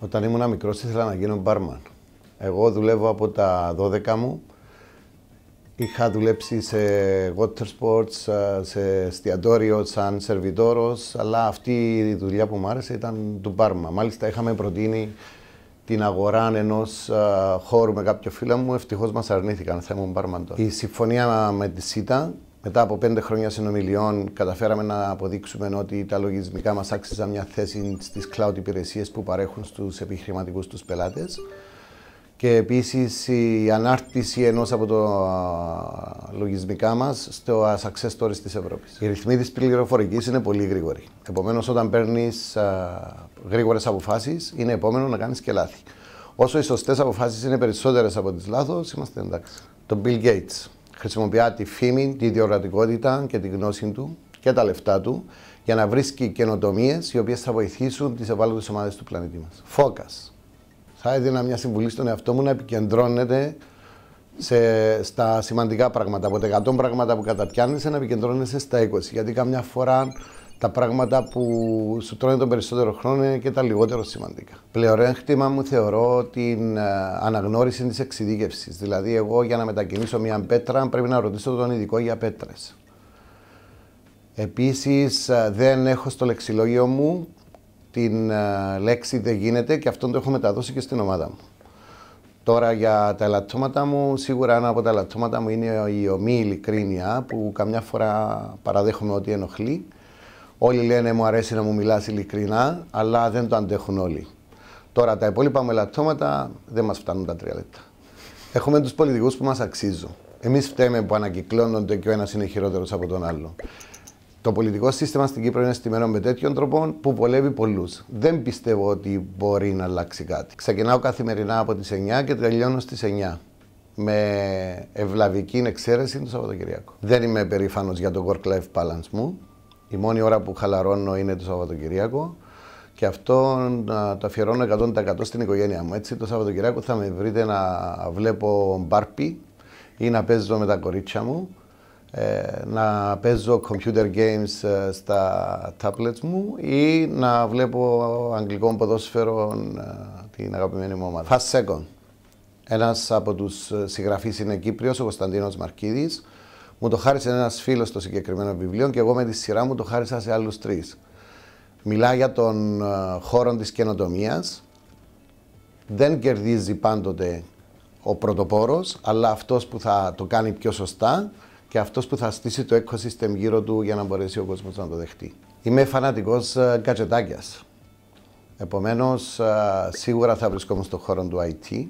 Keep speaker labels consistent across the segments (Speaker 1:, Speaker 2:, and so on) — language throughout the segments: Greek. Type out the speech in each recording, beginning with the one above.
Speaker 1: Όταν ήμουν μικρός, ήθελα να γίνω μπάρμαν. Εγώ δουλεύω από τα 12 μου. Είχα δουλέψει σε water sports, σε εστιατόριο σαν σερβιτόρος. αλλά αυτή η δουλειά που μου άρεσε ήταν του μπάρμαν. Μάλιστα είχαμε προτείνει την αγορά ενός χώρου με κάποιο φίλο μου. Ευτυχώς μας αρνήθηκαν. Θα ήμουν μπάρμαν τώρα. Η συμφωνία με τη ΣΥΤΑ μετά από πέντε χρόνια συνομιλιών, καταφέραμε να αποδείξουμε ότι τα λογισμικά μας άξιζαν μια θέση στις cloud υπηρεσίες που παρέχουν στους επιχειρηματικούς τους πελάτες. Και επίσης η ανάρτηση ενός από τα λογισμικά μας στο success stories της Ευρώπης. Οι ρυθμοί της πληροφορικής είναι πολύ γρήγοροι. Επομένως, όταν παίρνεις γρήγορες αποφάσεις, είναι επόμενο να κάνεις και λάθη. Όσο οι σωστές αποφάσεις είναι περισσότερες από τις λάθος, είμαστε εντάξει. Το Bill Gates χρησιμοποιεί τη φήμη, τη διορατικότητα και τη γνώση του και τα λεφτά του για να βρίσκει καινοτομίες οι οποίες θα βοηθήσουν τις ευάλωτες ομάδες του πλανήτη μας. Φόκα. Θα έδινα μια συμβουλή στον εαυτό μου να επικεντρώνεται σε, στα σημαντικά πράγματα. Από τα 100 πράγματα που καταπιάνεσαι να επικεντρώνεσαι στα 20. Γιατί καμιά φορά τα πράγματα που σου τρώνε τον περισσότερο χρόνο είναι και τα λιγότερο σημαντικά. Πλεονέκτημα μου θεωρώ την ε, αναγνώριση της εξειδίκευσης. Δηλαδή, εγώ για να μετακινήσω μια πέτρα πρέπει να ρωτήσω τον ειδικό για πέτρες. Επίσης ε, δεν έχω στο λεξιλόγιο μου την ε, λέξη δεν γίνεται και αυτόν το έχω μεταδώσει και στην ομάδα μου. Τώρα για τα ελαττώματα μου, σίγουρα ένα από τα ελαττώματα μου είναι η ομή ειλικρίνεια που καμιά φορά παραδέχομαι ότι ενοχλεί. Όλοι λένε μου αρέσει να μου μιλάς ειλικρινά, αλλά δεν το αντέχουν όλοι. Τώρα τα υπόλοιπα μελατώματα δεν μας φτάνουν τα τρία λεπτά. Έχουμε τους πολιτικούς που μας αξίζουν. Εμείς φταίμε που ανακυκλώνονται και ο ένας είναι χειρότερος από τον άλλο. Το πολιτικό σύστημα στην Κύπρο είναι στημένο με τέτοιον τρόπο που βολεύει πολλούς. Δεν πιστεύω ότι μπορεί να αλλάξει κάτι. Ξεκινάω καθημερινά από τις 9 και τελειώνω στις 9. Με ευλαβική εξαίρεση το Σαββατοκυριακό. Δεν είμαι περήφανος για το work-life balance μου. Η μόνη ώρα που χαλαρώνω είναι το Σαββατοκυριακό και αυτό το αφιερώνω 100% στην οικογένειά μου. Έτσι, το Σαββατοκυριακό θα με βρείτε να βλέπω μπάρπι ή να παίζω με τα κορίτσια μου, ε, να παίζω computer games ε, στα tablets μου ή να βλέπω αγγλικό ποδόσφαιρο ε, την αγαπημένη μου ομάδα. Fast Second. Ένας από τους συγγραφείς είναι Κύπριος, ο Κωνσταντίνος Μαρκίδης, μου το χάρισε ένας φίλος το συγκεκριμένο βιβλίο και εγώ με τη σειρά μου το χάρισα σε άλλους τρεις. Μιλά για τον ε, χώρο της καινοτομίας. Δεν κερδίζει πάντοτε ο πρωτοπόρος, αλλά αυτός που θα το κάνει πιο σωστά και αυτός που θα στήσει το ecosystem γύρω του για να μπορέσει ο κόσμος να το δεχτεί. Είμαι φανατικός κατσετάκια. Επομένως, ε, σίγουρα θα βρισκόμουν στον χώρο του IT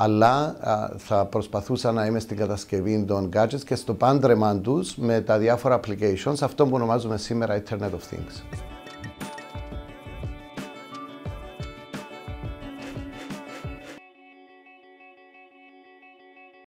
Speaker 1: αλλά θα προσπαθούσα να είμαι στην κατασκευή των gadgets και στο πάντρεμα τους με τα διάφορα applications, αυτό που ονομάζουμε σήμερα Internet of Things.